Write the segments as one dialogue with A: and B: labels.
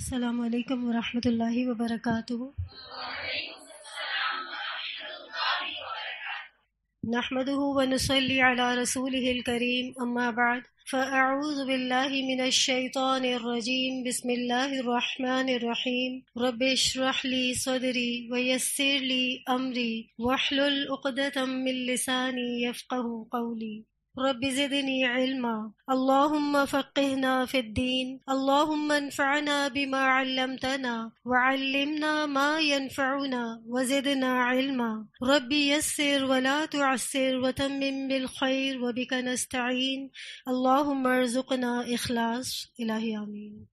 A: अस्सलाम वालेकुम वरहमतुल्लाहि वबरकातुहू नहमदहू व नसल्ली अला रसूलिहिल करीम अम्मा बाद فأعوذ بالله من الشيطان الرجيم بسم الله الرحمن الرحيم رب اشرح لي صدري ويسر لي أمري واحلل عقدة من لساني يفقه قولي رب زدني علما اللهم فقهنا في الدين اللهم انفعنا بما علمتنا وعلمنا ما ينفعنا وزدنا علما ربي يسر ولا تعسر وتمم بالخير وبك نستعين اللهم ارزقنا إخلاص إلهي آمين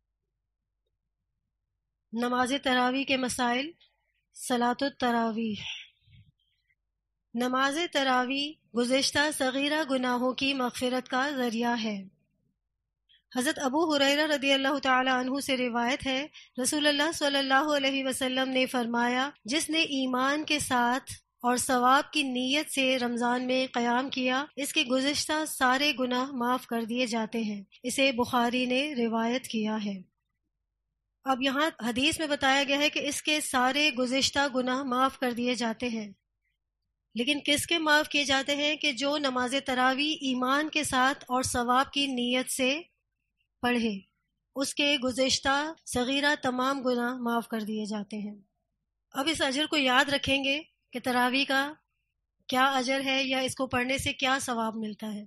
A: नमाज तरावी के मसाइल सलात तरावी नमाज तरावी गुज्त सगीरा गुनाहों की मफफरत का जरिया है हज़रत अबू हुरैरा रदी अल्लाह से रिवायत है रसूल सल्लल्लाहु ने फरमाया जिसने ईमान के साथ और सवाब की नीयत से रमज़ान में क्याम किया इसके गुज्त सारे गुनाह माफ़ कर दिए जाते हैं इसे बुखारी ने रिवायत किया है अब यहाँ हदीस में बताया गया है कि इसके सारे गुजश्ता गुनाह माफ़ कर दिए जाते हैं लेकिन किसके माफ किए जाते हैं कि जो नमाज तरावी ईमान के साथ और सवाब की नीयत से पढ़े उसके गुज्तर सगीरा तमाम गुना माफ़ कर दिए जाते हैं अब इस अजर को याद रखेंगे कि तरावी का क्या अजर है या इसको पढ़ने से क्या सवाब मिलता है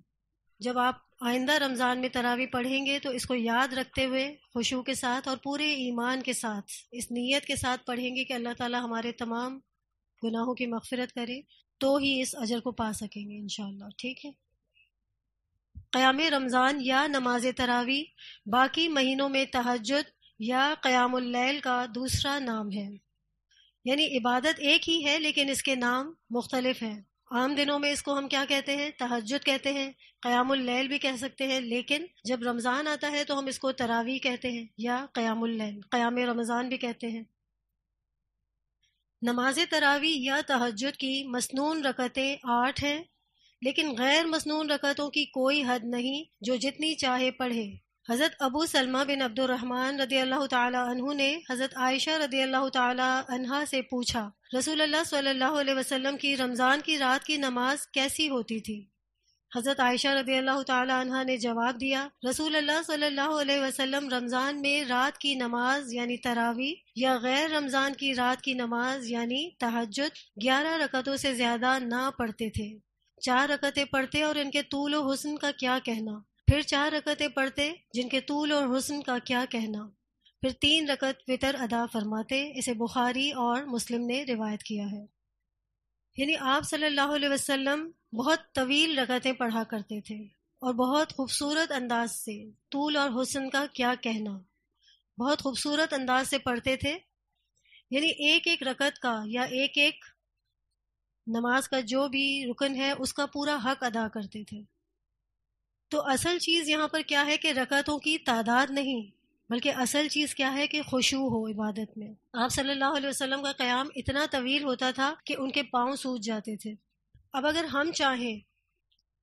A: जब आप आइंदा रमज़ान में तरावी पढ़ेंगे तो इसको याद रखते हुए खुशू के साथ और पूरे ईमान के साथ इस नीयत के साथ पढ़ेंगे कि अल्लाह ताला हमारे तमाम गुनाहों की मफफरत करे तो ही इस अजर को पा सकेंगे इनशाला ठीक है क्याम रमज़ान या नमाज तरावी बाकी महीनों में तहजद या क्यामैल का दूसरा नाम है यानी इबादत एक ही है लेकिन इसके नाम मुख्तलिफ हैं आम दिनों में इसको हम क्या कहते हैं तहजद कहते हैं क़यामुल भी कह सकते हैं लेकिन जब रमज़ान आता है तो हम इसको तरावी कहते हैं या क़यामुल क्याम रमज़ान भी कहते हैं नमाज तरावी या तहजद की मसनून रकतें आठ हैं लेकिन गैर मसनून रकतों की कोई हद नहीं जो जितनी चाहे पढ़े हज़रत अबू सलमा बिन अब्दुलरहमान रदी अल्लाह तहु ने हज़रत आयशा रदी अल्लाह तहा से पूछा रसूल अल्लाह की रमज़ान की रात की नमाज कैसी होती थी हज़रत आयशा रजी अल्लाह तह ने जवाब दिया रसूल अल्लाह सल्लल्लाहु अलैहि वसल्लम रमज़ान में रात की नमाज यानी तरावी या गैर रमज़ान की रात की नमाज यानी तहजद ग्यारह रकतों से ज़्यादा ना पढ़ते थे चार रकतें पढ़ते और इनके तूल और हुस्न का क्या कहना फिर चार रकतें पढ़ते जिनके तूल और हुस्न का क्या कहना फिर तीन रकत फितर अदा फरमाते इसे बुखारी और मुस्लिम ने रिवायत किया है यानी आप सल्लल्लाहु अलैहि वसल्लम बहुत तवील रगतें पढ़ा करते थे और बहुत खूबसूरत अंदाज से तूल और हुसन का क्या कहना बहुत खूबसूरत अंदाज से पढ़ते थे यानी एक एक रकत का या एक एक नमाज का जो भी रुकन है उसका पूरा हक अदा करते थे तो असल चीज़ यहाँ पर क्या है कि रकतों की तादाद नहीं बल्कि असल चीज़ क्या है कि खुशू हो इबादत में आप सल्लल्लाहु अलैहि वसल्लम का क्याम इतना तवील होता था कि उनके पांव सूज जाते थे अब अगर हम चाहें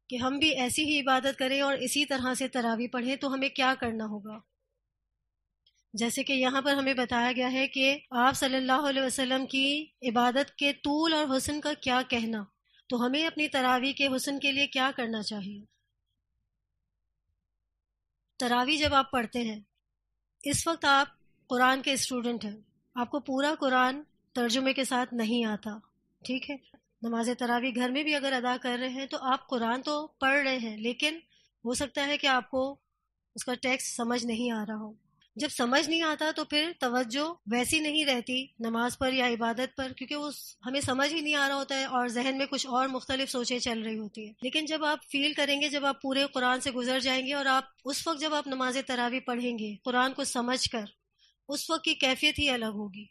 A: कि हम भी ऐसी ही इबादत करें और इसी तरह से तरावी पढ़ें तो हमें क्या करना होगा जैसे कि यहाँ पर हमें बताया गया है कि आप सल्लल्लाहु अलैहि वसल्लम की इबादत के तूल और हुसन का क्या कहना तो हमें अपनी तरावी के हुसन के लिए क्या करना चाहिए तरावी जब आप पढ़ते हैं इस वक्त आप कुरान के स्टूडेंट हैं आपको पूरा कुरान तर्जुमे के साथ नहीं आता ठीक है नमाज तरावी घर में भी अगर अदा कर रहे हैं तो आप कुरान तो पढ़ रहे हैं लेकिन हो सकता है कि आपको उसका टेक्स्ट समझ नहीं आ रहा हो जब समझ नहीं आता तो फिर तवज्जो वैसी नहीं रहती नमाज पर या इबादत पर क्योंकि वो हमें समझ ही नहीं आ रहा होता है और जहन में कुछ और मुख्तलिफ सोचें चल रही होती है लेकिन जब आप फील करेंगे जब आप पूरे कुरान से गुजर जाएंगे और आप उस वक्त जब आप नमाज तरावी पढ़ेंगे कुरान को समझ कर उस वक्त की कैफियत ही अलग होगी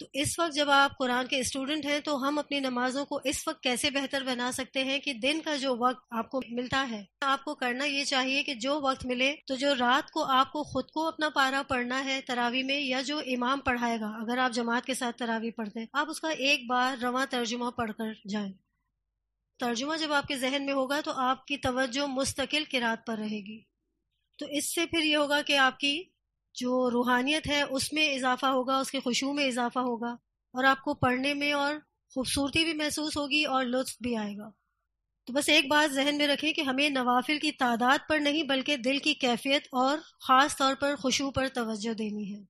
A: तो इस वक्त जब आप कुरान के स्टूडेंट हैं तो हम अपनी नमाजों को इस वक्त कैसे बेहतर बना सकते हैं कि दिन का जो वक्त आपको मिलता है आपको करना ये चाहिए कि जो वक्त मिले तो जो रात को आपको खुद को अपना पारा पढ़ना है तरावी में या जो इमाम पढ़ाएगा अगर आप जमात के साथ तरावी पढ़ते हैं आप उसका एक बार रवा तर्जुमा पढ़कर जाए तर्जुमा जब आपके जहन में होगा तो आपकी तवज्जो मुस्तकिल किरात पर रहेगी तो इससे फिर ये होगा कि आपकी जो रूहानियत है उसमें इजाफा होगा उसके खुशबू में इजाफा होगा और आपको पढ़ने में और खूबसूरती भी महसूस होगी और लुत्फ भी आएगा तो बस एक बात जहन में रखें कि हमें नवाफिल की तादाद पर नहीं बल्कि दिल की कैफियत और ख़ास तौर पर खुशबू पर तवज्जो देनी है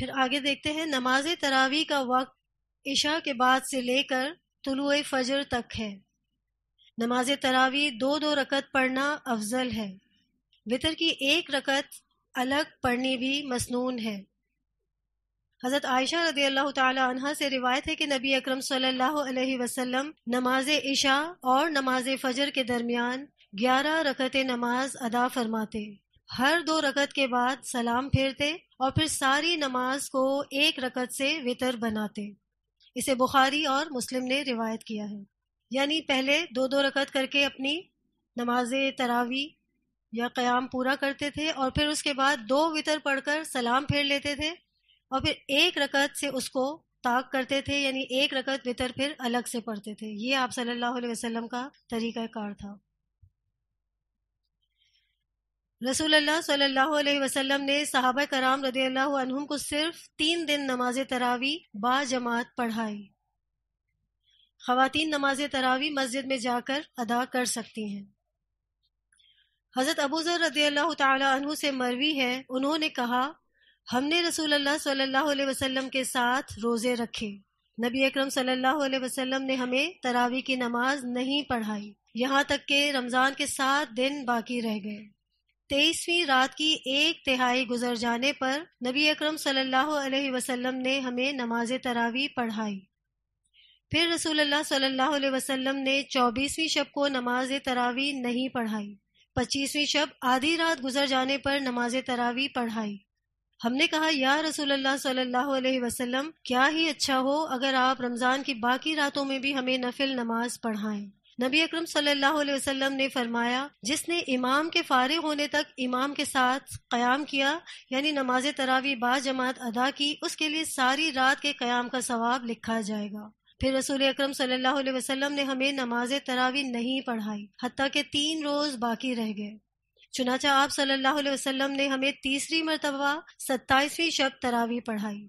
A: फिर आगे देखते हैं नमाज तरावी का वक्त इशा के बाद से लेकर तुलु फजर तक है नमाज तरावी दो दो रकत पढ़ना अफजल है वितर की एक रकत अलग पढ़नी भी मसनून है हज़रत आयशा रदी अल्लाह तह से रिवायत है कि नबी अक्रम वसल्लम नमाज इशा और नमाज फजर के दरमियान ग्यारह रकत नमाज अदा फरमाते हर दो रकत के बाद सलाम फेरते और फिर सारी नमाज को एक रकत से वितर बनाते इसे बुखारी और मुस्लिम ने रिवायत किया है यानी पहले दो दो रकत करके अपनी नमाज तरावी या क्याम पूरा करते थे और फिर उसके बाद दो वितर पढ़कर सलाम फेर लेते थे और फिर एक रकत से उसको ताक करते थे यानी एक रकत वितर फिर अलग से पढ़ते थे ये आप सल्लल्लाहु अलैहि वसल्लम का कार था रसूल अल्लाह सल्लल्लाहु अलैहि वसल्लम ने सहाबा कराम रदी अल्लाह को सिर्फ तीन दिन नमाज तरावी बाजमात पढ़ाई खातन नमाज तरावी मस्जिद में जाकर अदा कर सकती हैं हज़रत अबू जर रदील्ला से मरवी है उन्होंने कहा हमने रसूल अल्लाह सल्लल्लाहु अलैहि वसल्लम के साथ रोज़े रखे नबी अक्रम सल्लल्लाहु अलैहि वसल्लम ने हमें तरावी की नमाज नहीं पढ़ाई यहाँ तक के रमज़ान के सात दिन बाकी रह गए तेईसवीं रात की एक तिहाई गुजर जाने पर नबी अक्रम सल्लल्लाहु अलैहि वसल्लम ने हमें नमाज तरावी पढ़ाई फिर रसूलुल्लाह सल्लल्लाहु अलैहि वसल्लम ने चौबीसवीं शब को नमाज तरावी नहीं पढ़ाई पच्चीसवीं शब आधी रात गुजर जाने पर नमाज तरावी पढ़ाई हमने कहा या रसूल सल्लल्लाहु अलैहि वसल्लम क्या ही अच्छा हो अगर आप रमजान की बाकी रातों में भी हमें नफिल नमाज पढ़ाएं नबी अकरम सल्लल्लाहु अलैहि वसल्लम ने फरमाया जिसने इमाम के फारे होने तक इमाम के साथ क्याम किया यानी नमाज तरावी बा जमात अदा की उसके लिए सारी रात के क्याम का सवाब लिखा जाएगा फिर रसूल अक्रम वसल्लम ने हमें नमाज तरावी नहीं पढ़ाई हती के तीन रोज बाकी रह गए चुनाचा आप सल्लल्लाहु अलैहि वसल्लम ने हमें तीसरी मरतबा सत्ताईसवीं शब तरावी पढ़ाई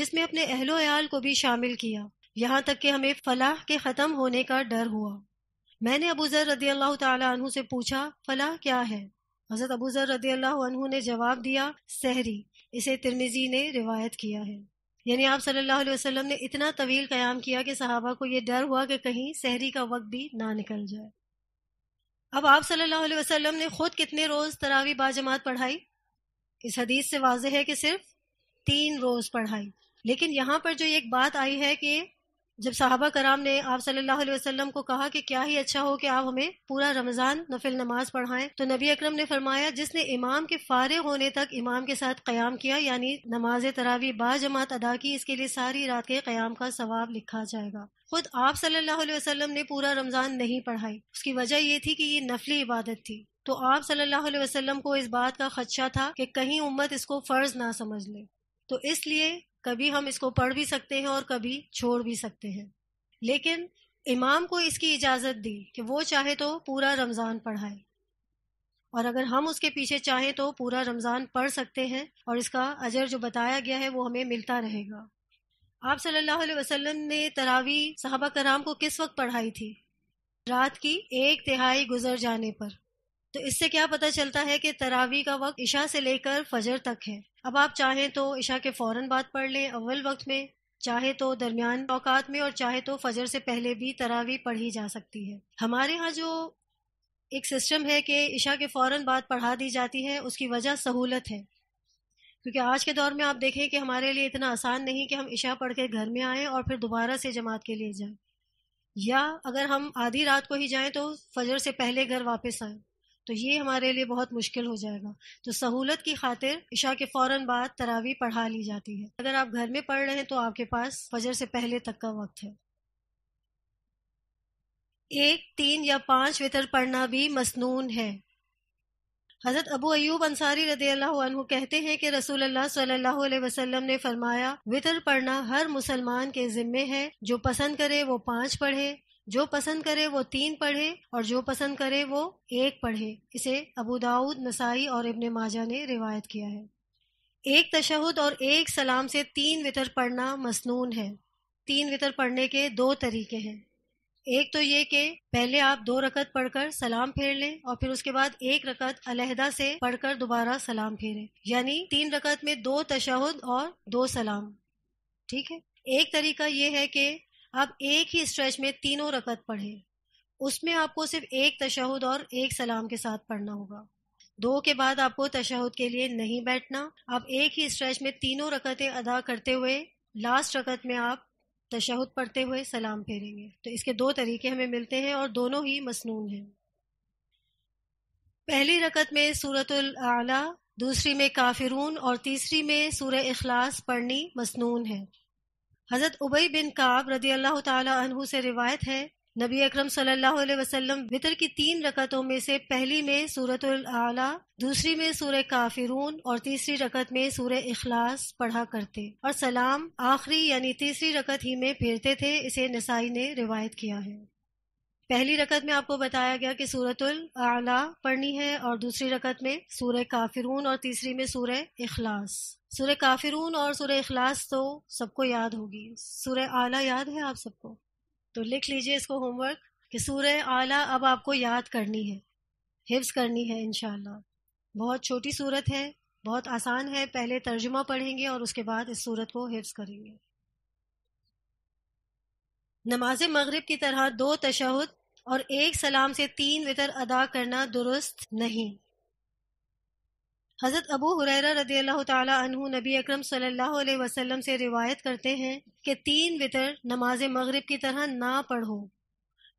A: जिसमें अपने अहलो अयाल को भी शामिल किया यहाँ तक कि हमें फलाह के ख़त्म होने का डर हुआ मैंने अबूजर रदी अल्लाह तु से पूछा फलाह क्या है हज़रत अबूजर रदी अल्लाह ने जवाब दिया सहरी इसे तिरमिजी ने रिवायत किया है यानी आप सल्लल्लाहु अलैहि वसल्लम ने इतना तवील कयाम किया कि सहाबा को ये डर हुआ कि कहीं सहरी का वक्त भी ना निकल जाए अब आप सल्लल्लाहु अलैहि वसल्लम ने खुद कितने रोज तरावी बाजमात पढ़ाई इस हदीस से वाज है कि सिर्फ तीन रोज पढ़ाई लेकिन यहाँ पर जो एक बात आई है कि जब साहबा कराम ने आप सल्लल्लाहु अलैहि वसल्लम को कहा कि क्या ही अच्छा हो कि आप हमें पूरा रमज़ान नफिल नमाज पढ़ाएं तो नबी अकरम ने फरमाया जिसने इमाम के फारे होने तक इमाम के साथ क़याम किया यानी नमाज तरावी बा जमात अदा की इसके लिए सारी रात के क़याम का सवाब लिखा जाएगा खुद आप सल्लल्लाहु अलैहि वसल्लम ने पूरा रमज़ान नहीं पढ़ाई उसकी वजह ये थी कि ये नफली इबादत थी तो आप सल्लल्लाहु अलैहि वसल्लम को इस बात का खदशा था कि कहीं उम्मत इसको फ़र्ज ना समझ ले तो इसलिए कभी हम इसको पढ़ भी सकते हैं और कभी छोड़ भी सकते हैं लेकिन इमाम को इसकी इजाज़त दी कि वो चाहे तो पूरा रमज़ान पढ़ाए और अगर हम उसके पीछे चाहे तो पूरा रमज़ान पढ़ सकते हैं और इसका अजर जो बताया गया है वो हमें मिलता रहेगा आप सल्लल्लाहु अलैहि वसल्लम ने तरावी साहबा कराम को किस वक्त पढ़ाई थी रात की एक तिहाई गुजर जाने पर तो इससे क्या पता चलता है कि तरावी का वक्त ईशा से लेकर फजर तक है अब आप चाहें तो ईशा के फ़ौर बाद पढ़ लें अव्वल वक्त में चाहे तो दरमियान अवकात में और चाहे तो फजर से पहले भी तरावी पढ़ी जा सकती है हमारे यहाँ जो एक सिस्टम है कि इशा के फ़ौर बाद पढ़ा दी जाती है उसकी वजह सहूलत है क्योंकि आज के दौर में आप देखें कि हमारे लिए इतना आसान नहीं कि हम इशा पढ़ के घर में आए और फिर दोबारा से जमात के लिए जाएं या अगर हम आधी रात को ही जाएं तो फजर से पहले घर वापस आएं तो ये हमारे लिए बहुत मुश्किल हो जाएगा तो सहूलत की खातिर ईशा के फौरन बाद तरावी पढ़ा ली जाती है अगर आप घर में पढ़ रहे हैं तो आपके पास फजर से पहले तक का वक्त है एक तीन या पांच वितर पढ़ना भी मसनून है हजरत अबू अयूब अंसारी रदी अल्लाह कहते हैं कि रसूल अल्लाह सल्लल्लाहु अलैहि वसल्लम ने फरमाया वितर पढ़ना हर मुसलमान के जिम्मे है जो पसंद करे वो पांच पढ़े जो पसंद करे वो तीन पढ़े और जो पसंद करे वो एक पढ़े इसे अबू दाऊद नसाई और इब्ने माजा ने रिवायत किया है एक तशहद और एक सलाम से तीन वितर पढ़ना मसनून है तीन वितर पढ़ने के दो तरीके हैं एक तो ये कि पहले आप दो रकत पढ़कर सलाम फेर लें और फिर उसके बाद एक रकत अलहदा से पढ़कर दोबारा सलाम फेरें यानी तीन रकत में दो तशहद और दो सलाम ठीक है एक तरीका ये है कि आप एक ही स्ट्रेच में तीनों रकत पढ़े उसमें आपको सिर्फ एक तशहद और एक सलाम के साथ पढ़ना होगा दो के बाद आपको तशहद के लिए नहीं बैठना आप एक ही स्ट्रेच में तीनों रकतें अदा करते हुए लास्ट रकत में आप तशहद पढ़ते हुए सलाम फेरेंगे तो इसके दो तरीके हमें मिलते हैं और दोनों ही मसनून हैं पहली रकत में सूरत आला दूसरी में काफिरून और तीसरी में सूर्य इखलास पढ़नी मसनून है हजरत उबई बिन काब रदी अल्लाह तहु से रिवायत है नबी अक्रम सल्लल्लाहु अलैहि वसल्लम वितर की तीन रकतों में से पहली में सूरत आला दूसरी में सूर काफिरून और तीसरी रकत में सूर इखलास पढ़ा करते और सलाम आखिरी यानी तीसरी रकत ही में फेरते थे इसे नसाई ने रिवायत किया है पहली रकत में आपको बताया गया कि सूरत आला पढ़नी है और दूसरी रकत में सूर्य काफिरून और तीसरी में सूर्य इखलास सूर काफिरून और सूर्य इखलास तो सबको याद होगी सूर्य आला याद है आप सबको तो लिख लीजिए इसको होमवर्क कि सूर्य आला अब आपको याद करनी है हिफ्स करनी है इनशाला बहुत छोटी सूरत है बहुत आसान है पहले तर्जुमा पढ़ेंगे और उसके बाद इस सूरत को हिफ्स करेंगे नमाज मगरब की तरह दो तशहद और एक सलाम से तीन वितर अदा करना दुरुस्त नहीं हज़रत अबू हुरैरा रदी अल्लाह तु नबी अकरम सल्लल्लाहु अलैहि वसल्लम से रिवायत करते हैं कि तीन वितर नमाज मगरिब की तरह ना पढ़ो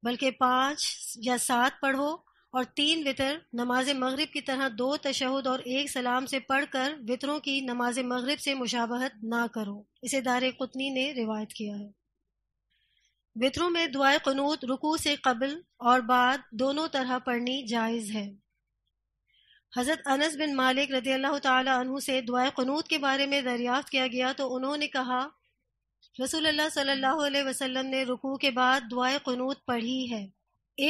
A: बल्कि पांच या सात पढ़ो और तीन वितर नमाज मगरिब की तरह दो तशहद और एक सलाम से पढ़कर वितरों की नमाज मगरिब से मुशाबहत ना करो इसे दार कुतनी ने रिवायत किया है वितरों में दुआ कनूत रुकू से कबल और बाद दोनों तरह पढ़नी जायज़ है हज़रत अनस बिन मालिक रदी से दुआ कनूत के बारे में दरियाफ्त किया गया तो उन्होंने कहा रसूल सल्लल्लाहु अलैहि वसल्लम ने रुकू के बाद दुआ कनूत पढ़ी है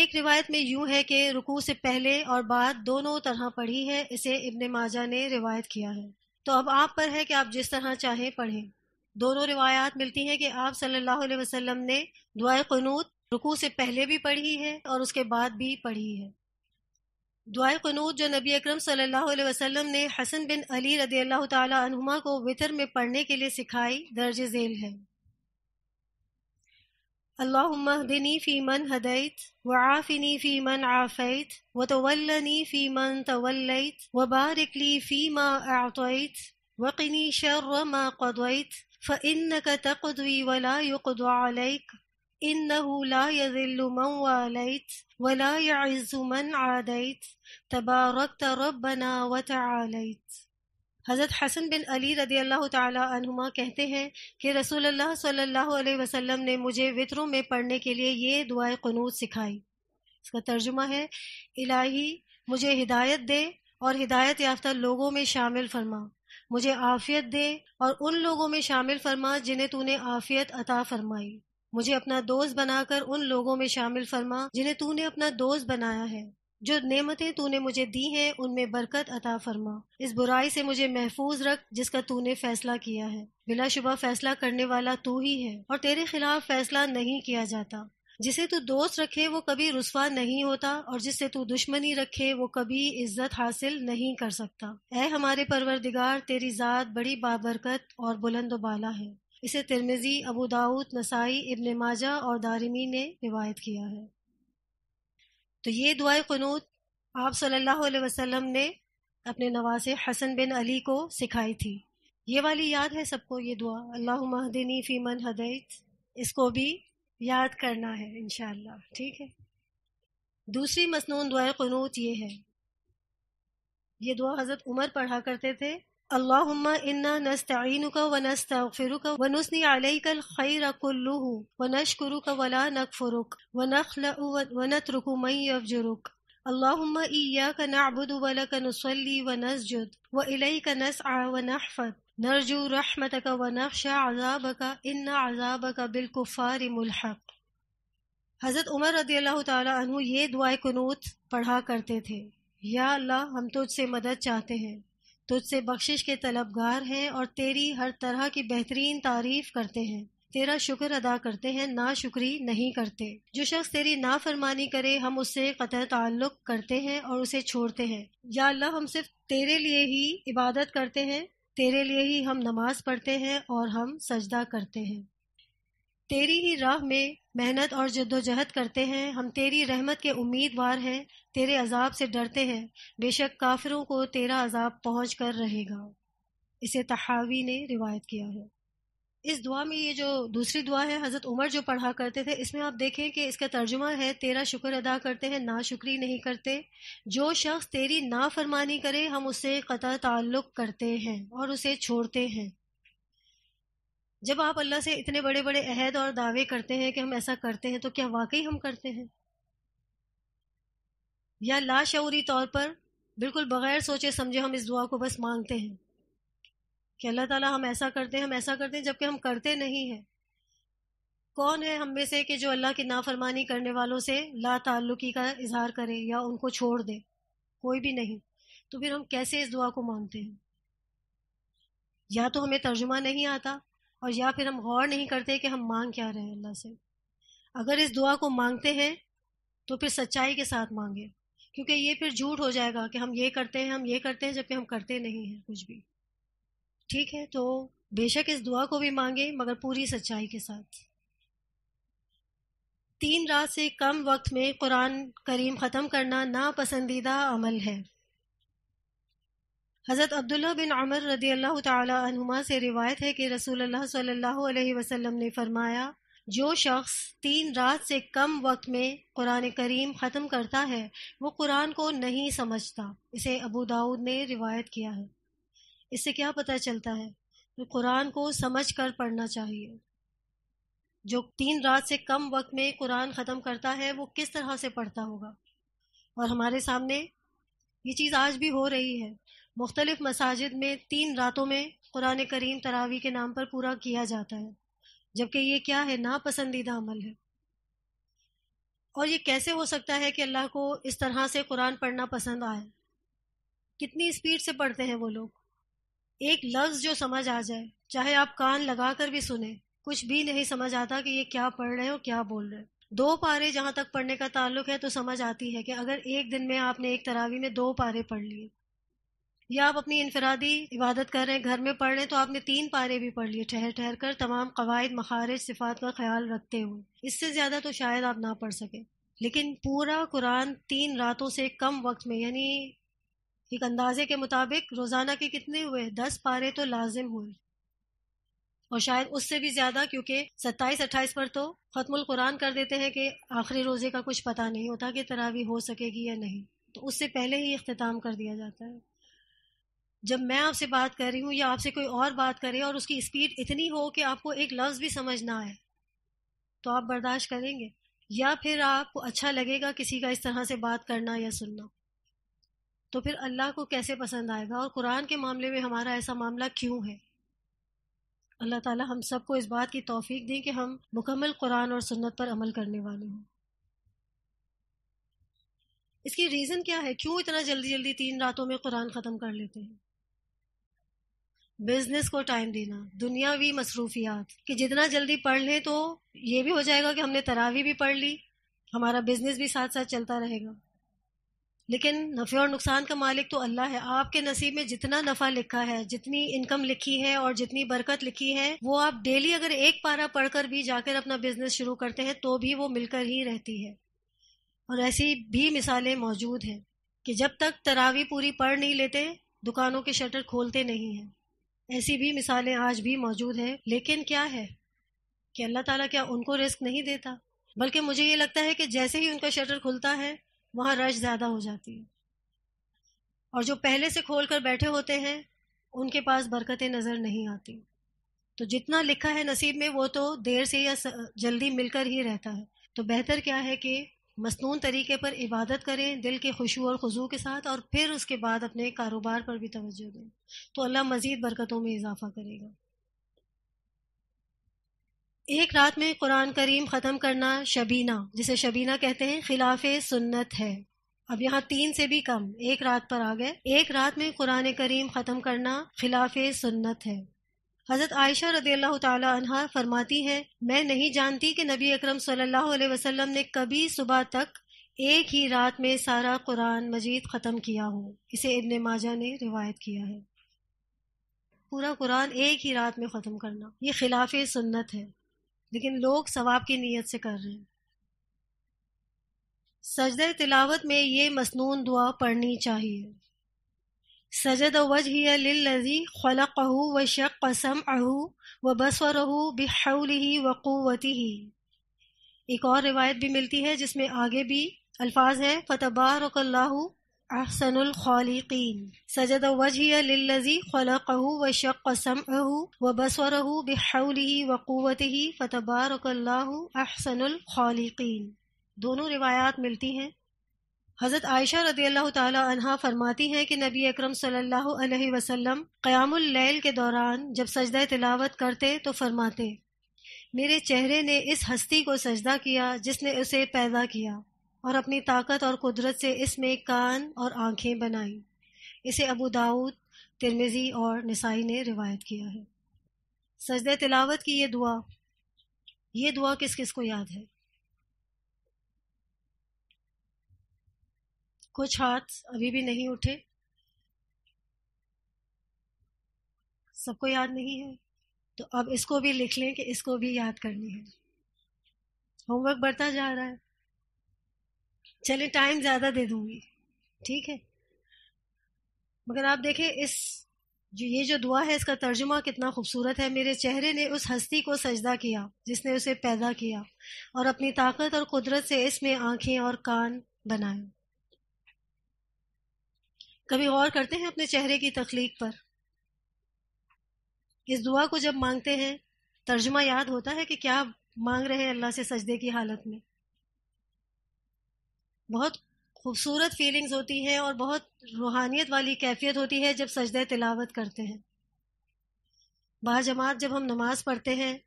A: एक रिवायत में यूं है कि रुकू से पहले और बाद दोनों तरह पढ़ी है इसे इब्न माजा ने रिवायत किया है तो अब आप पर है कि आप जिस तरह चाहें पढ़ें दोनों रिवायात मिलती हैं कि आप सल्लल्लाहु अलैहि वसल्लम ने दुआ कनूत रुकू से पहले भी पढ़ी है और उसके बाद भी पढ़ी है दुआ कनूत जो नबी अकरम सल्लल्लाहु अलैहि वसल्लम ने हसन बिन अली रदी अल्लाह तुमा को वितर में पढ़ने के लिए सिखाई दर्ज झेल है وعافني في من عافيت وتولني في من توليت وبارك لي فيما اعطيت وقني شر ما قضيت فإنك تقضي ولا يقضى عليك إنه لا يذل من واليت ولا يعز من عاديت تباركت ربنا وتعاليت हज़रत हसन बिन अली रदी अल्लाह तुमा कहते हैं कि रसूल अल्लाह सल्लल्लाहु अलैहि वसल्लम ने मुझे वितरों में पढ़ने के लिए ये दुआएं कनूत सिखाई इसका तर्जुमा है इलाही मुझे हिदायत दे और हिदायत याफ्ता लोगों में शामिल फरमा मुझे आफियत दे और उन लोगों में शामिल फरमा जिन्हें तूने आफियत अता फरमाई मुझे अपना दोस्त बनाकर उन लोगों में शामिल फरमा जिन्हें तूने अपना दोस्त बनाया है जो नेमतें तूने मुझे दी हैं उनमें बरकत अता फरमा इस बुराई से मुझे महफूज रख जिसका तूने फैसला किया है बिलाशुबा फैसला करने वाला तू ही है और तेरे खिलाफ फैसला नहीं किया जाता जिसे तू दोस्त रखे वो कभी रुसवा नहीं होता और जिससे तू दुश्मनी रखे वो कभी इज्जत हासिल नहीं कर सकता ऐ हमारे परवरदिगार तेरी ज़ात बड़ी बाबरकत और बुलंद बाला है इसे तिरमिजी अबू दाऊद नसाई इब्न माजा और दारिमी ने रिवायत किया है तो ये दुआ कनूत आप सल्लल्लाहु अलैहि वसल्लम ने अपने नवासे हसन बिन अली को सिखाई थी ये वाली याद है सबको ये दुआ अल्लाह महदिनी फ़ी मन हदैत इसको भी याद करना है इनशाला ठीक है दूसरी मसनून दुआ क़नूत ये है ये दुआ हज़रत उमर पढ़ा करते थे अल्लाहुम्मा इन्ना नस्तईनुका व नस्तगफिरुका व नुस्नी अलैकल खैर कुल्लुहु व नशकुरुका वला नकफुरुक व नखलउ व नतरुकु मन यफजुरुक अल्लाहुम्मा इय्याक नअबुदु व नुसल्ली व व नसअ व नरजू रहमतक व नक्शा अजाबक इन अजाबक बिलकुफ़ार मुलहक हज़रत उमर रदी अल्लाह तु ये दुआ कनूत पढ़ा करते थे या अल्लाह हम तुझसे मदद चाहते हैं तुझसे बख्शिश के तलबगार हैं और तेरी हर तरह की बेहतरीन तारीफ करते हैं तेरा शुक्र अदा करते हैं ना शुक्री नहीं करते जो शख्स तेरी नाफरमानी करे हम उससे कतर ताल्लुक करते हैं और उसे छोड़ते हैं या अल्लाह हम सिर्फ तेरे लिए ही इबादत करते हैं तेरे लिए ही हम नमाज पढ़ते हैं और हम सजदा करते हैं तेरी ही राह में मेहनत और जद्दोजहद करते हैं हम तेरी रहमत के उम्मीदवार हैं तेरे अजाब से डरते हैं बेशक काफिरों को तेरा अजाब पहुंच कर रहेगा इसे तहावी ने रिवायत किया है इस दुआ में ये जो दूसरी दुआ है हज़रत उमर जो पढ़ा करते थे इसमें आप देखें कि इसका तर्जुमा है तेरा शुक्र अदा करते हैं ना शुक्री नहीं करते जो शख्स तेरी ना फरमानी करे हम उससे कता ताल्लुक़ करते हैं और उसे छोड़ते हैं जब आप अल्लाह से इतने बड़े बड़े अहद और दावे करते हैं कि हम ऐसा करते हैं तो क्या वाकई हम करते हैं या लाशरी तौर पर बिल्कुल बगैर सोचे समझे हम इस दुआ को बस मांगते हैं कि अल्लाह ताला हम ऐसा करते हैं हम ऐसा करते हैं जबकि हम करते नहीं हैं कौन है हम में से कि जो अल्लाह की नाफरमानी करने वालों से ला ताल्लुकी का इजहार करे या उनको छोड़ दे कोई भी नहीं तो फिर हम कैसे इस दुआ को मानते हैं या तो हमें तर्जुमा नहीं आता और या फिर हम गौर नहीं करते कि हम मांग क्या रहे हैं अल्लाह से अगर इस दुआ को मांगते हैं तो फिर सच्चाई के साथ मांगे क्योंकि ये फिर झूठ हो जाएगा कि हम ये करते हैं हम ये करते हैं जबकि हम करते नहीं हैं कुछ भी ठीक है तो बेशक इस दुआ को भी मांगे मगर पूरी सच्चाई के साथ तीन रात से कम वक्त में कुरान करीम ख़त्म करना नापसंदीदा अमल है हज़रत अब्दुल्ला बिन अमर रदी अल्लाह तुमा से रिवायत है कि रसूल सल्लल्लाहु अलैहि वसल्लम ने फरमाया जो शख्स तीन रात से कम वक्त में कुरान करीम ख़त्म करता है वो कुरान को नहीं समझता इसे अबू दाऊद ने रिवायत किया है इससे क्या पता चलता है तो कुरान को समझ कर पढ़ना चाहिए जो तीन रात से कम वक्त में कुरान ख़त्म करता है वो किस तरह से पढ़ता होगा और हमारे सामने ये चीज़ आज भी हो रही है मुख्तलिफ मसाजिद में तीन रातों में कुरान करीम तरावी के नाम पर पूरा किया जाता है जबकि ये क्या है नापसंदीदा अमल है और ये कैसे हो सकता है कि अल्लाह को इस तरह से कुरान पढ़ना पसंद आए कितनी स्पीड से पढ़ते हैं वो लोग एक लफ्ज जो समझ आ जाए चाहे आप कान लगा कर भी सुने कुछ भी नहीं समझ आता कि ये क्या पढ़ रहे हो क्या बोल रहे हो दो पारे जहां तक पढ़ने का ताल्लुक है तो समझ आती है कि अगर एक दिन में आपने एक तरावी में दो पारे पढ़ लिए या आप अपनी इनफरादी इबादत कर रहे हैं घर में पढ़ रहे हैं तो आपने तीन पारे भी पढ़ लिए ठहर ठहर कर तमाम कवायद मखारज सिफात का ख्याल रखते हुए इससे ज़्यादा तो शायद आप ना पढ़ सके लेकिन पूरा कुरान तीन रातों से कम वक्त में यानी एक अंदाजे के मुताबिक रोजाना के कितने हुए दस पारे तो लाजिम हुए और शायद उससे भी ज्यादा क्योंकि सत्ताईस अट्ठाईस पर तो खत्मुल कुरान कर देते हैं कि आखिरी रोजे का कुछ पता नहीं होता कि तरावी हो सकेगी या नहीं तो उससे पहले ही अख्ताम कर दिया जाता है जब मैं आपसे बात कर रही हूँ या आपसे कोई और बात करे और उसकी स्पीड इतनी हो कि आपको एक लफ्ज भी समझ ना आए तो आप बर्दाश्त करेंगे या फिर आपको अच्छा लगेगा किसी का इस तरह से बात करना या सुनना तो फिर अल्लाह को कैसे पसंद आएगा और कुरान के मामले में हमारा ऐसा मामला क्यों है अल्लाह ताला हम सबको इस बात की तौफीक दें कि हम मुकम्मल कुरान और सुन्नत पर अमल करने वाले हों इसकी रीज़न क्या है क्यों इतना जल्दी जल्दी तीन रातों में कुरान ख़त्म कर लेते हैं बिजनेस को टाइम देना दुनियावी मसरूफियात कि जितना जल्दी पढ़ लें तो ये भी हो जाएगा कि हमने तरावी भी पढ़ ली हमारा बिजनेस भी साथ साथ चलता रहेगा लेकिन नफ़े और नुकसान का मालिक तो अल्लाह है आपके नसीब में जितना नफ़ा लिखा है जितनी इनकम लिखी है और जितनी बरकत लिखी है वो आप डेली अगर एक पारा पढ़कर भी जाकर अपना बिजनेस शुरू करते हैं तो भी वो मिलकर ही रहती है और ऐसी भी मिसालें मौजूद हैं कि जब तक तरावी पूरी पढ़ नहीं लेते दुकानों के शटर खोलते नहीं हैं ऐसी भी मिसालें आज भी मौजूद हैं लेकिन क्या है कि अल्लाह ताला क्या उनको रिस्क नहीं देता बल्कि मुझे ये लगता है कि जैसे ही उनका शटर खुलता है वहां रश ज्यादा हो जाती है और जो पहले से खोल कर बैठे होते हैं उनके पास बरकतें नजर नहीं आती तो जितना लिखा है नसीब में वो तो देर से या जल्दी मिलकर ही रहता है तो बेहतर क्या है कि मसनून तरीके पर इबादत करें दिल के खुशू और खुजू के साथ और फिर उसके बाद अपने कारोबार पर भी तवज्जो दें तो अल्लाह मज़ीद बरकतों में इजाफा करेगा एक रात में कुरान करीम ख़त्म करना शबीना जिसे शबीना कहते हैं खिलाफ सुन्नत है अब यहाँ तीन से भी कम एक रात पर आ गए एक रात में कुरान करीम ख़त्म करना खिलाफ सुन्नत है हज़रत आयशा रदील तहा फरमाती है मैं नहीं जानती कि नबी अकरम सल्लल्लाहु अलैहि वसल्लम ने कभी सुबह तक एक ही रात में सारा कुरान मजीद ख़त्म किया हो इसे इबन माजा ने रिवायत किया है पूरा कुरान एक ही रात में ख़त्म करना ये खिलाफ सुन्नत है लेकिन लोग सवाब की नीयत से कर रहे हैं सजद तिलावत में ये मसनून दुआ पढ़नी चाहिए सजद वजह लजी कहू व शक कसम अहू व बसवरहू बिहौलही व ही एक और रिवायत भी मिलती है जिसमें आगे भी अल्फाज है फ़तबारकल्लाहू أحسن الخالقين سجد وجهي للذي خلقه وشق سمعه وبصره بحوله وقوته فتبارك الله أحسن الخالقين दोनों रिवायात मिलती हैं हज़रत आयशा रदी अल्लाह तहा फरमाती हैं कि नबी अकरम सल्लल्लाहु अलैहि वसल्लम क़यामुल्लैल के दौरान जब सजदा तिलावत करते तो फरमाते मेरे चेहरे ने इस हस्ती को सजदा किया जिसने उसे पैदा किया और अपनी ताकत और कुदरत से इसमें कान और आंखें बनाई इसे अबू दाऊद तिरमिजी और नसाई ने रिवायत किया है सजद तिलावत की ये दुआ ये दुआ किस किस को याद है कुछ हाथ अभी भी नहीं उठे सबको याद नहीं है तो अब इसको भी लिख लें कि इसको भी याद करनी है होमवर्क बढ़ता जा रहा है चले टाइम ज्यादा दे दूंगी ठीक है मगर आप देखें इस जो ये जो दुआ है इसका तर्जुमा कितना खूबसूरत है मेरे चेहरे ने उस हस्ती को सजदा किया जिसने उसे पैदा किया और अपनी ताकत और कुदरत से इसमें आंखें और कान बनाए कभी गौर करते हैं अपने चेहरे की तख्लीक पर इस दुआ को जब मांगते हैं तर्जुमा याद होता है कि क्या मांग रहे हैं अल्लाह से सजदे की हालत में बहुत खूबसूरत फीलिंग्स होती हैं और बहुत रूहानियत वाली कैफियत होती है जब सजद तिलावत करते हैं बाजमात जब हम नमाज पढ़ते हैं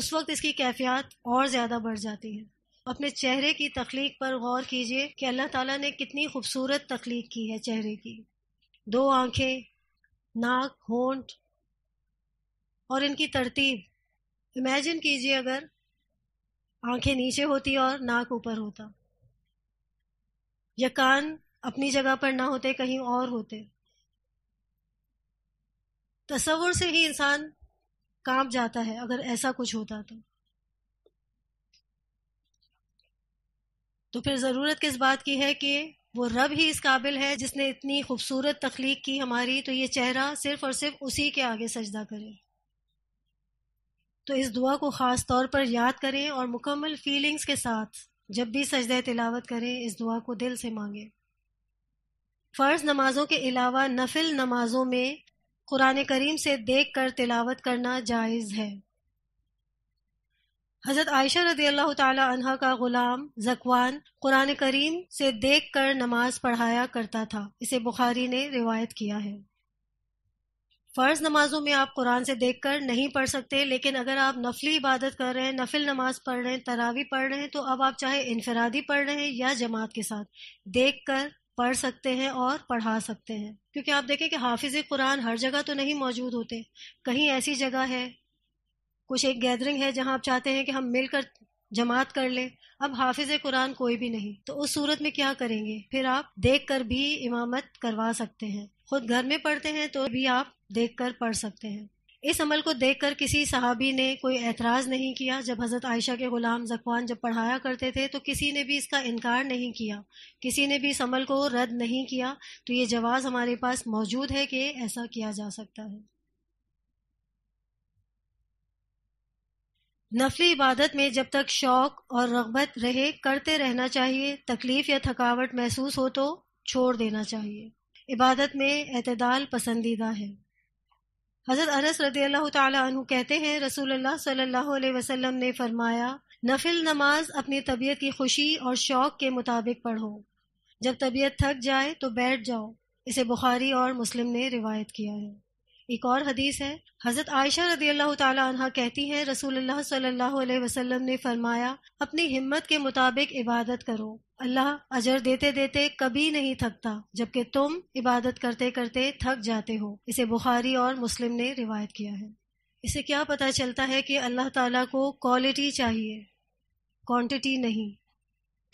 A: उस वक्त इसकी कैफियत और ज़्यादा बढ़ जाती है अपने चेहरे की तख्लीक पर गौर कीजिए कि अल्लाह ताला ने कितनी खूबसूरत तख्लीक की है चेहरे की दो आंखें नाक होंट और इनकी तरतीब इमेजिन कीजिए अगर आंखें नीचे होती और नाक ऊपर होता या कान अपनी जगह पर ना होते कहीं और होते तस्वुर से ही इंसान कांप जाता है अगर ऐसा कुछ होता तो तो फिर ज़रूरत किस बात की है कि वो रब ही इस काबिल है जिसने इतनी खूबसूरत तख्लीक की हमारी तो ये चेहरा सिर्फ और सिर्फ उसी के आगे सजदा करे तो इस दुआ को ख़ास तौर पर याद करें और मुकम्मल फीलिंग्स के साथ जब भी सजद तिलावत करें इस दुआ को दिल से मांगे फ़र्ज़ नमाज़ों के अलावा नफिल नमाज़ों में कुरान करीम से देख कर तिलावत करना जायज़ है हज़रत आयशा रदी अल्लाह तहा का ग़ुलाम जकवान कुरान करीम से देख कर नमाज पढ़ाया करता था इसे बुखारी ने रिवायत किया है फ़र्ज़ नमाज़ों में आप कुरान से देख कर नहीं पढ़ सकते लेकिन अगर आप नफली इबादत कर रहे हैं नफिल नमाज पढ़ रहे हैं तरावी पढ़ रहे हैं तो अब आप चाहे इनफरादी पढ़ रहे हैं या जमात के साथ देख कर पढ़ सकते हैं और पढ़ा सकते हैं क्योंकि आप देखें कि हाफिज कुरान हर जगह तो नहीं मौजूद होते कहीं ऐसी जगह है कुछ एक गैदरिंग है जहाँ आप चाहते हैं कि हम मिलकर जमात कर ले अब हाफिज कुरान कोई भी नहीं तो उस सूरत में क्या करेंगे फिर आप देख कर भी इमामत करवा सकते हैं खुद घर में पढ़ते हैं तो भी आप देख कर पढ़ सकते हैं इस अमल को देखकर किसी सहाबी ने कोई एतराज़ नहीं किया जब हज़रत आयशा के ग़ुलाम जकवान जब पढ़ाया करते थे तो किसी ने भी इसका इनकार नहीं किया किसी ने भी इस अमल को रद्द नहीं किया तो ये जवाब हमारे पास मौजूद है कि ऐसा किया जा सकता है नफली इबादत में जब तक शौक और रगबत रहे करते रहना चाहिए तकलीफ़ या थकावट महसूस हो तो छोड़ देना चाहिए इबादत में अतदाल पसंदीदा है हज़रत अनस रदी अल्लाह तु कहते हैं रसूल सल्लल्लाहु अलैहि वसल्लम ने फरमाया नफिल नमाज अपनी तबीयत की खुशी और शौक के मुताबिक पढ़ो जब तबीयत थक जाए तो बैठ जाओ इसे बुखारी और मुस्लिम ने रिवायत किया है एक और हदीस है हज़रत आयशा रदी अल्लाह तह कहती है रसूल सल्लल्लाहु अलैहि वसल्लम ने फरमाया अपनी हिम्मत के मुताबिक इबादत करो अल्लाह अजर देते देते कभी नहीं थकता जबकि तुम इबादत करते करते थक जाते हो इसे बुखारी और मुस्लिम ने रिवायत किया है इसे क्या पता चलता है कि अल्लाह ताला को क्वालिटी चाहिए क्वांटिटी नहीं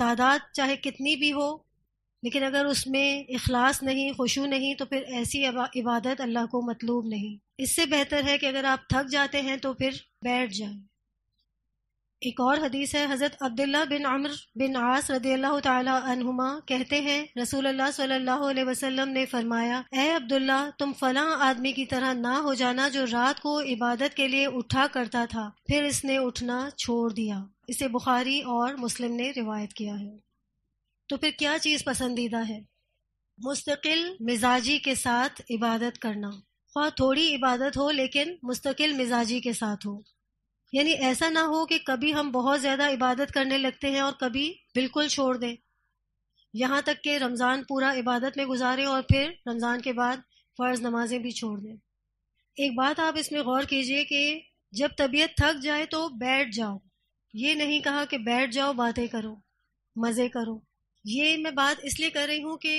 A: तादाद चाहे कितनी भी हो लेकिन अगर उसमें अखलास नहीं खुशू नहीं तो फिर ऐसी इबादत अल्लाह को मतलूब नहीं इससे बेहतर है कि अगर आप थक जाते हैं तो फिर बैठ जाए एक और हदीस है हज़रत अब्दुल्ला बिन अमर बिन आस रदी अल्लाह कहते हैं रसूल अल्लाह सल्लल्लाहु अलैहि वसल्लम ने फरमाया ए अब्दुल्ला तुम फला आदमी की तरह ना हो जाना जो रात को इबादत के लिए उठा करता था फिर इसने उठना छोड़ दिया इसे बुखारी और मुस्लिम ने रिवायत किया है तो फिर क्या चीज़ पसंदीदा है मुस्तकिल मिजाजी के साथ इबादत करना ख्वा हाँ, थोड़ी इबादत हो लेकिन मुस्तकिल मिजाजी के साथ हो यानी ऐसा ना हो कि कभी हम बहुत ज़्यादा इबादत करने लगते हैं और कभी बिल्कुल छोड़ दें यहाँ तक कि रमज़ान पूरा इबादत में गुजारे और फिर रमज़ान के बाद फ़र्ज़ नमाजें भी छोड़ दें एक बात आप इसमें गौर कीजिए कि जब तबीयत थक जाए तो बैठ जाओ ये नहीं कहा कि बैठ जाओ बातें करो मज़े करो ये मैं बात इसलिए कर रही हूँ कि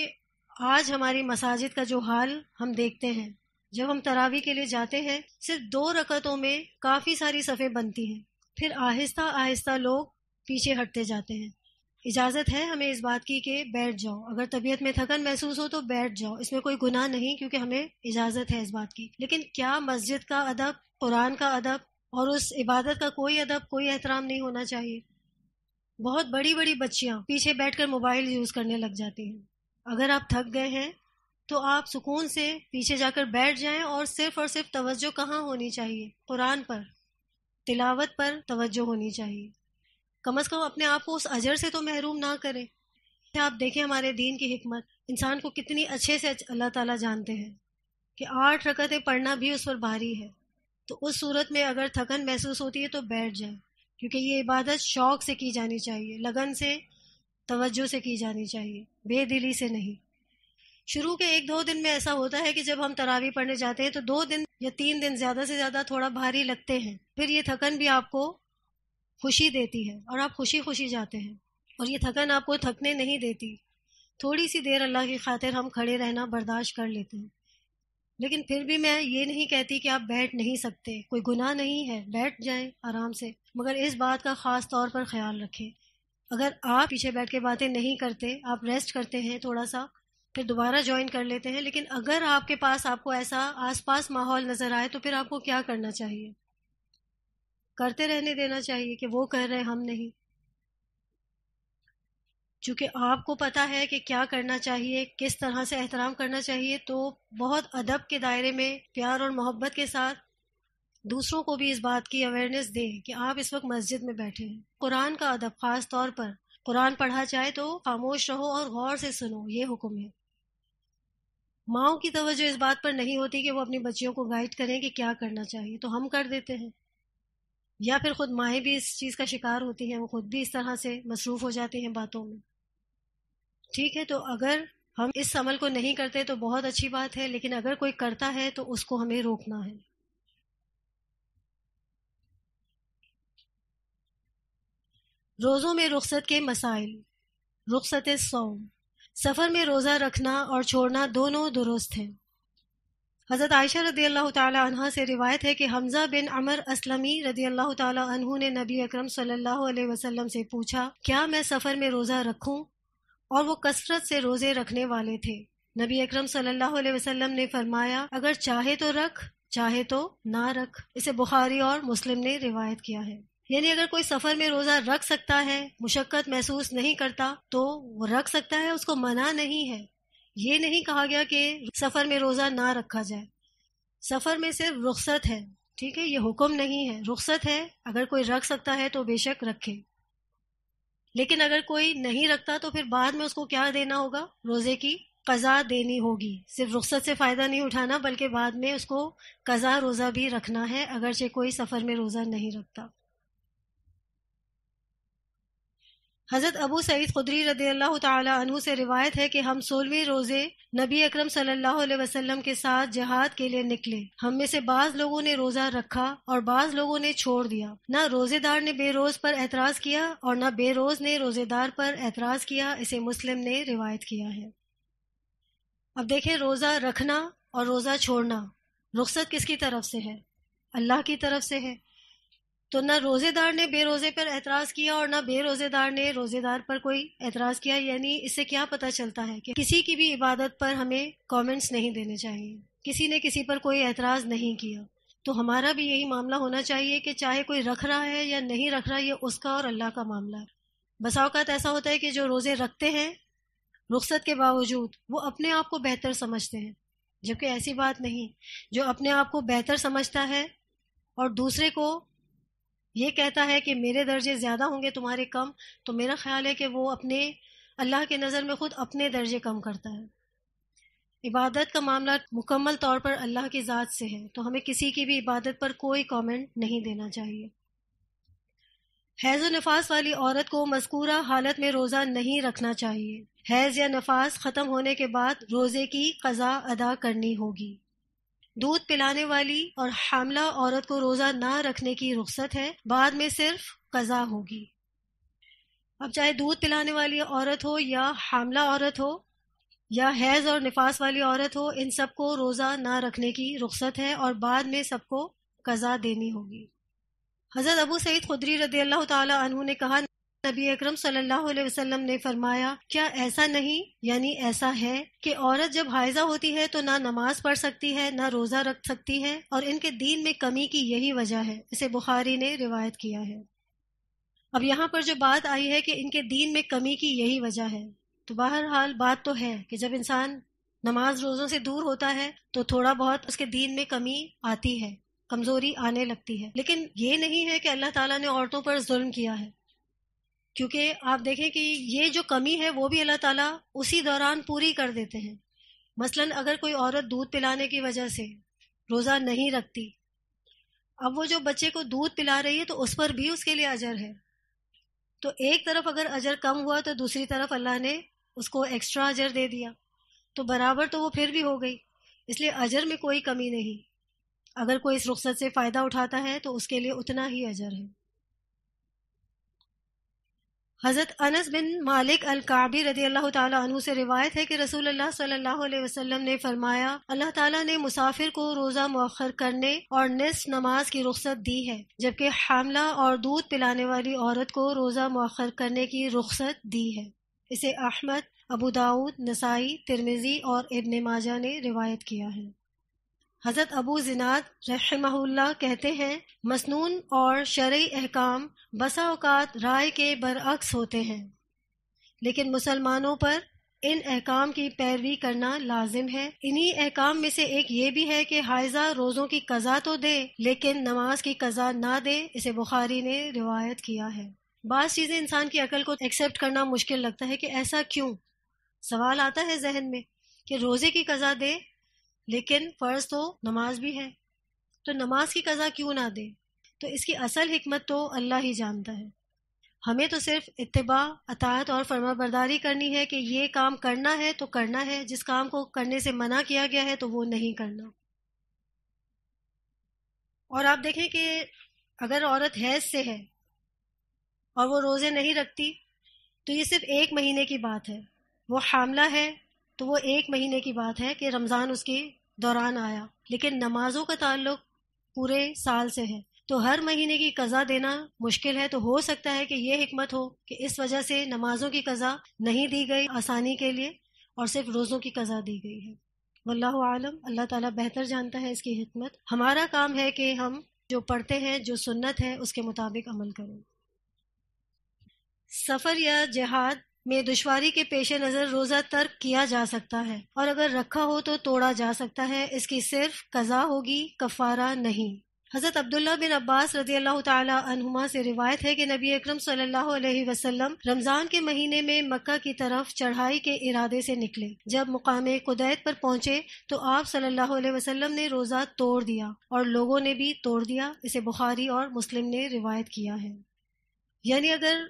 A: आज हमारी मसाजिद का जो हाल हम देखते हैं जब हम तरावी के लिए जाते हैं सिर्फ दो रकतों में काफी सारी सफ़े बनती हैं फिर आहिस्ता आहिस्ता लोग पीछे हटते जाते हैं इजाज़त है हमें इस बात की कि बैठ जाओ अगर तबीयत में थकन महसूस हो तो बैठ जाओ इसमें कोई गुनाह नहीं क्योंकि हमें इजाज़त है इस बात की लेकिन क्या मस्जिद का अदब कुरान का अदब और उस इबादत का कोई अदब कोई एहतराम नहीं होना चाहिए बहुत बड़ी बड़ी बच्चियां पीछे बैठकर मोबाइल यूज करने लग जाती हैं अगर आप थक गए हैं तो आप सुकून से पीछे जाकर बैठ जाएं और सिर्फ और सिर्फ तवज्जो कहाँ होनी चाहिए कुरान पर तिलावत पर तवज्जो होनी चाहिए कम अज़ कम अपने आप को उस अजर से तो महरूम ना करें आप देखें हमारे दीन की हिकमत इंसान को कितनी अच्छे से अल्लाह ताला जानते हैं कि आठ रकतें पढ़ना भी उस पर भारी है तो उस सूरत में अगर थकन महसूस होती है तो बैठ जाए क्योंकि ये इबादत शौक से की जानी चाहिए लगन से तवज्जो से की जानी चाहिए बेदिली से नहीं शुरू के एक दो दिन में ऐसा होता है कि जब हम तरावी पढ़ने जाते हैं तो दो दिन या तीन दिन ज़्यादा से ज़्यादा थोड़ा भारी लगते हैं फिर ये थकन भी आपको खुशी देती है और आप खुशी खुशी जाते हैं और ये थकन आपको थकने नहीं देती थोड़ी सी देर अल्लाह की खातिर हम खड़े रहना बर्दाश्त कर लेते हैं लेकिन फिर भी मैं ये नहीं कहती कि आप बैठ नहीं सकते कोई गुनाह नहीं है बैठ जाए आराम से मगर इस बात का ख़ास तौर पर ख्याल रखें अगर आप पीछे बैठ के बातें नहीं करते आप रेस्ट करते हैं थोड़ा सा फिर दोबारा ज्वाइन कर लेते हैं लेकिन अगर आपके पास आपको ऐसा आसपास माहौल नज़र आए तो फिर आपको क्या करना चाहिए करते रहने देना चाहिए कि वो कर रहे हम नहीं चूंकि आपको पता है कि क्या करना चाहिए किस तरह से एहतराम करना चाहिए तो बहुत अदब के दायरे में प्यार और मोहब्बत के साथ दूसरों को भी इस बात की अवेयरनेस दें कि आप इस वक्त मस्जिद में बैठे हैं कुरान का अदब ख़ास तौर पर कुरान पढ़ा जाए तो खामोश रहो और गौर से सुनो ये हुक्म है माओ की तवज्जो इस बात पर नहीं होती कि वो अपनी बच्चियों को गाइड करें कि क्या करना चाहिए तो हम कर देते हैं या फिर खुद माएँ भी इस चीज़ का शिकार होती हैं वो खुद भी इस तरह से मसरूफ़ हो जाती हैं बातों में ठीक है तो अगर हम इस अमल को नहीं करते तो बहुत अच्छी बात है लेकिन अगर कोई करता है तो उसको हमें रोकना है रोज़ों में रुखसत के मसाइल रुखसत सोम सफ़र में रोज़ा रखना और छोड़ना दोनों दुरुस्त हैं हज़रत आयशा रदी अल्लाह तह से रिवायत है कि हमज़ा बिन अमर असलमी रदी अल्लाह ने नबी अक्रम सल्लल्लाहु वसल्लम से पूछा क्या मैं सफ़र में रोज़ा रखूं और वो कसरत से रोज़े रखने वाले थे नबी अक्रम सल्लल्लाहु वसल्लम ने फरमाया अगर चाहे तो रख चाहे तो ना रख इसे बुखारी और मुस्लिम ने रिवायत किया है यानी अगर कोई सफर में रोजा रख सकता है मुशक्कत महसूस नहीं करता तो वो रख सकता है उसको मना नहीं है ये नहीं कहा गया कि सफर में रोजा ना रखा जाए सफर में सिर्फ रुख्सत है ठीक है ये हुक्म नहीं है रुख्सत है अगर कोई रख सकता है तो बेशक रखे लेकिन अगर कोई नहीं रखता तो फिर बाद में उसको क्या देना होगा रोजे की कज़ा देनी होगी सिर्फ रुख्सत से फ़ायदा नहीं उठाना बल्कि बाद में उसको कज़ा रोज़ा भी रखना है अगरचे कोई सफ़र में रोज़ा नहीं रखता हज़रत अबू सईद खुदरी रदी अल्लाह तु से रिवायत है कि हम सोलहवें रोज़े नबी अक्रम सलाम वसल्लम के साथ जहाद के लिए निकले हम में से बाज लोगों ने रोज़ा रखा और बाज लोगों ने छोड़ दिया न रोज़ेदार ने बेरोज पर एतराज़ किया और न बेरोज ने रोज़ेदार पर एतराज़ किया इसे मुस्लिम ने रिवायत किया है अब देखें रोज़ा रखना और रोज़ा छोड़ना रुख्सत किसकी तरफ से है अल्लाह की तरफ से है तो ना रोजेदार ने बेरोजे पर एतराज किया और ना बेरोजेदार ने रोजेदार पर कोई एतराज किया यानी इससे क्या पता चलता है कि किसी की भी इबादत पर हमें कमेंट्स नहीं देने चाहिए किसी ने किसी पर कोई एतराज नहीं किया तो हमारा भी यही मामला होना चाहिए कि चाहे कोई रख रहा है या नहीं रख रहा ये उसका और अल्लाह का मामला है बसाओकात ऐसा होता है कि जो रोजे रखते हैं रुख्सत के बावजूद वो अपने आप को बेहतर समझते हैं जबकि ऐसी बात नहीं जो अपने आप को बेहतर समझता है और दूसरे को ये कहता है कि मेरे दर्जे ज़्यादा होंगे तुम्हारे कम तो मेरा ख्याल है कि वो अपने अल्लाह के नज़र में ख़ुद अपने दर्जे कम करता है इबादत का मामला मुकम्मल तौर पर अल्लाह की ज़ात से है तो हमें किसी की भी इबादत पर कोई कमेंट नहीं देना चाहिए हैज़ नफास वाली औरत को मस्कूरा हालत में रोज़ा नहीं रखना चाहिए हैज़ या नफास ख़त्म होने के बाद रोज़े की कज़ा अदा करनी होगी दूध पिलाने वाली और हामला औरत को रोजा न रखने की रुख्सत है बाद में सिर्फ कजा होगी अब चाहे दूध पिलाने वाली औरत हो या हामला औरत हो या हैज और निफास वाली औरत हो इन सबको रोजा न रखने की रुख्सत है और बाद में सबको कजा देनी होगी हजरत अबू सईद खुदरी रदी अल्लाह तन ने कहा नबी अक्रम सल्लल्लाहु अलैहि वसल्लम ने फरमाया क्या ऐसा नहीं यानी ऐसा है कि औरत जब हाइजा होती है तो ना नमाज पढ़ सकती है ना रोजा रख सकती है और इनके दीन में कमी की यही वजह है इसे बुखारी ने रिवायत किया है अब यहाँ पर जो बात आई है कि इनके दीन में कमी की यही वजह है तो बहरहाल बात तो है कि जब इंसान नमाज रोजों से दूर होता है तो थोड़ा बहुत उसके दीन में कमी आती है कमजोरी आने लगती है लेकिन ये नहीं है कि अल्लाह ताला ने औरतों पर जुल्म किया है क्योंकि आप देखें कि ये जो कमी है वो भी अल्लाह ताला उसी दौरान पूरी कर देते हैं मसलन अगर कोई औरत दूध पिलाने की वजह से रोज़ा नहीं रखती अब वो जो बच्चे को दूध पिला रही है तो उस पर भी उसके लिए अजर है तो एक तरफ अगर अजर कम हुआ तो दूसरी तरफ अल्लाह ने उसको एक्स्ट्रा अजर दे दिया तो बराबर तो वो फिर भी हो गई इसलिए अजर में कोई कमी नहीं अगर कोई इस रुख्सत से फ़ायदा उठाता है तो उसके लिए उतना ही अजर है हज़रत अनस बिन मालिक अल काबी रजी अल्लाह तु से रिवायत है कि रसूल अल्लाह सल्लल्लाहु अलैहि वसल्लम ने फरमाया अल्लाह ताला ने मुसाफिर को रोज़ा मौखर करने और निस नमाज की रुख्सत दी है जबकि हामला और दूध पिलाने वाली औरत को रोज़ा मौखर करने की रुख्सत दी है इसे Ahmad Abu Dawud Nasai Tirmidhi और इबन माजा ने रिवायत किया है हजरत अबू जिनाद रहमहुल्ला कहते हैं मसनून और शर्य अहकाम बसा औकात राय के बरअक्स होते हैं लेकिन मुसलमानों पर इन अहकाम की पैरवी करना लाजिम है इन्हीं अहकाम में से एक ये भी है कि हायजा रोज़ों की कज़ा तो दे लेकिन नमाज की कज़ा ना दे इसे बुखारी ने रिवायत किया है बाज़ चीज़ें इंसान की अकल को एक्सेप्ट करना मुश्किल लगता है कि ऐसा क्यों सवाल आता है जहन में कि रोज़े की कज़ा दे लेकिन फ़र्ज तो नमाज भी है तो नमाज की कज़ा क्यों ना दे तो इसकी असल हमत तो अल्लाह ही जानता है हमें तो सिर्फ इतबा अतात और फर्मा बरदारी करनी है कि ये काम करना है तो करना है जिस काम को करने से मना किया गया है तो वो नहीं करना और आप देखें कि अगर औरत हैज से है और वो रोज़े नहीं रखती तो ये सिर्फ एक महीने की बात है वो हामला है तो वो एक महीने की बात है कि रमज़ान उसकी दौरान आया लेकिन नमाजों का ताल्लुक पूरे साल से है तो हर महीने की कज़ा देना मुश्किल है तो हो सकता है कि ये हिकमत हो कि इस वजह से नमाजों की कज़ा नहीं दी गई आसानी के लिए और सिर्फ रोज़ों की कज़ा दी गई है वल्लाह आलम अल्लाह ताला बेहतर जानता है इसकी हमत हमारा काम है कि हम जो पढ़ते हैं जो सुन्नत है उसके मुताबिक अमल करें सफ़र या जहाद में दुश्वारी के पेश नज़र रोज़ा तर्क किया जा सकता है और अगर रखा हो तो तोड़ा जा सकता है इसकी सिर्फ कज़ा होगी कफारा नहीं हज़रत अब्दुल्ला बिन अब्बास रजी अल्लाह तुमा से रिवायत है कि नबी अकरम सल्लल्लाहु अलैहि वसल्लम रमज़ान के महीने में मक्का की तरफ चढ़ाई के इरादे से निकले जब मुकाम कुदैत पर पहुंचे तो आप सल्लल्लाहु अलैहि वसल्लम ने रोज़ा तोड़ दिया और लोगों ने भी तोड़ दिया इसे बुखारी और मुस्लिम ने रिवायत किया है यानी अगर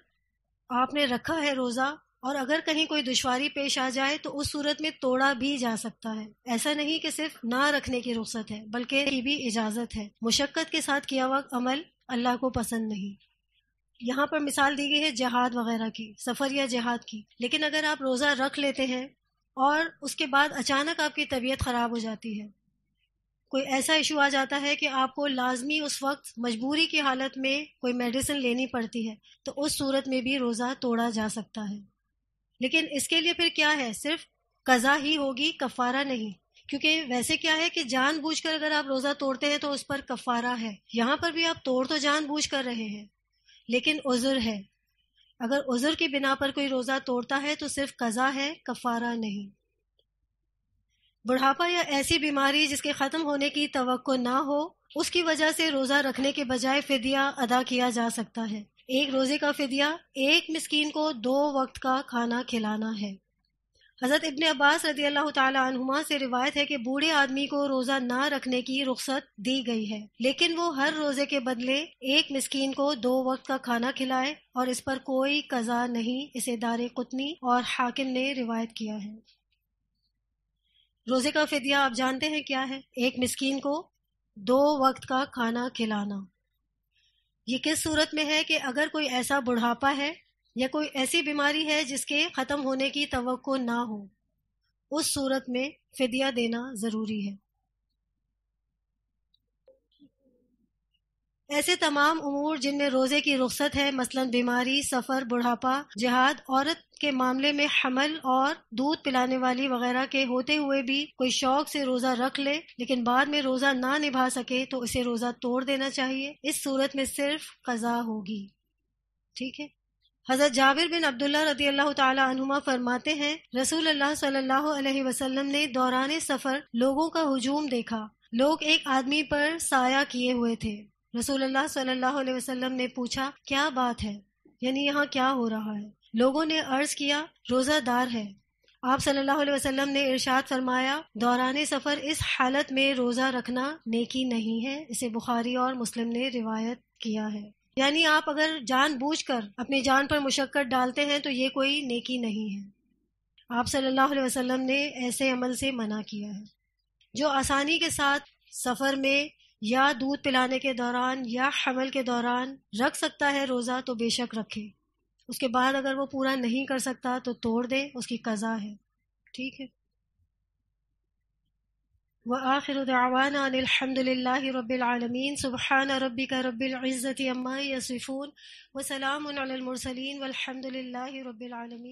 A: आपने रखा है रोजा और अगर कहीं कोई दुश्वारी पेश आ जाए तो उस सूरत में तोड़ा भी जा सकता है ऐसा नहीं कि सिर्फ ना रखने की रुख्सत है बल्कि भी इजाजत है मुशक्कत के साथ किया हुआ अमल अल्लाह को पसंद नहीं यहाँ पर मिसाल दी गई है जहाद वगैरह की सफर या जहाद की लेकिन अगर आप रोजा रख लेते हैं और उसके बाद अचानक आपकी तबीयत खराब हो जाती है कोई ऐसा इशू आ जाता है कि आपको लाजमी उस वक्त मजबूरी की हालत में कोई मेडिसिन लेनी पड़ती है तो उस सूरत में भी रोज़ा तोड़ा जा सकता है लेकिन इसके लिए फिर क्या है सिर्फ कज़ा ही होगी कफ़ारा नहीं क्योंकि वैसे क्या है कि जान बूझ कर अगर आप रोज़ा तोड़ते हैं तो उस पर कफ़ारा है यहाँ पर भी आप तोड़ तो जान बूझ कर रहे हैं लेकिन उज़र है अगर उज़र की बिना पर कोई रोज़ा तोड़ता है तो सिर्फ कज़ा है कफ़ारा नहीं बुढ़ापा या ऐसी बीमारी जिसके खत्म होने की तो ना हो उसकी वजह से रोजा रखने के बजाय फिदिया अदा किया जा सकता है एक रोजे का फिदिया एक मिसकीन को दो वक्त का खाना खिलाना है हजरत इबन अब्बास रदी अल्लाह तुमा से रिवायत है कि बूढ़े आदमी को रोजा ना रखने की रुख्सत दी गई है लेकिन वो हर रोजे के बदले एक मिसकीन को दो वक्त का खाना खिलाए और इस पर कोई कजा नहीं इसे दार कुतनी और हाकिम ने रिवायत किया है रोजे का फिदिया आप जानते हैं क्या है एक मिसकीन को दो वक्त का खाना खिलाना ये किस सूरत में है कि अगर कोई ऐसा बुढ़ापा है या कोई ऐसी बीमारी है जिसके ख़त्म होने की तो ना हो उस सूरत में फिदिया देना ज़रूरी है ऐसे तमाम उमूर जिनमें रोजे की रुख्सत है मसलन बीमारी सफर बुढ़ापा जिहाद औरत के मामले में हमल और दूध पिलाने वाली वगैरह के होते हुए भी कोई शौक से रोजा रख ले लेकिन बाद में रोजा ना निभा सके तो उसे रोजा तोड़ देना चाहिए इस सूरत में सिर्फ कजा होगी ठीक है हजरत जाबिर बिन अब्दुल्ला रदी अल्लाह तुमा फरमाते हैं रसूल अल्लाह सल्लल्लाहु अलैहि वसल्लम ने दौरान सफर लोगों का हजूम देखा लोग एक आदमी पर साया किए हुए थे रसूलुल्लाह सल्लल्लाहु अलैहि वसल्लम ने पूछा क्या बात है यानी यहाँ क्या हो रहा है लोगों ने अर्ज किया रोजादार है आप सल्लल्लाहु अलैहि वसल्लम ने इरशाद फरमाया दौरान सफर इस हालत में रोजा रखना नेकी नहीं है इसे बुखारी और मुस्लिम ने रिवायत किया है यानी आप अगर जान बूझ कर अपनी जान पर मुशक्कत डालते हैं तो ये कोई नेकी नहीं है आप सल्लल्लाहु अलैहि वसल्लम ने ऐसे अमल से मना किया है जो आसानी के साथ सफर में या दूध पिलाने के दौरान या हमल के दौरान रख सकता है रोज़ा तो बेशक रखे उसके बाद अगर वो पूरा नहीं कर सकता तो तोड़ दे उसकी कज़ा है ठीक है व आखिर दावाना रबालमीन सुबहान रबी का रबाज़त अम्मा यसफ़ून वसलामसलिन वलहमदिल्ला रबालमीन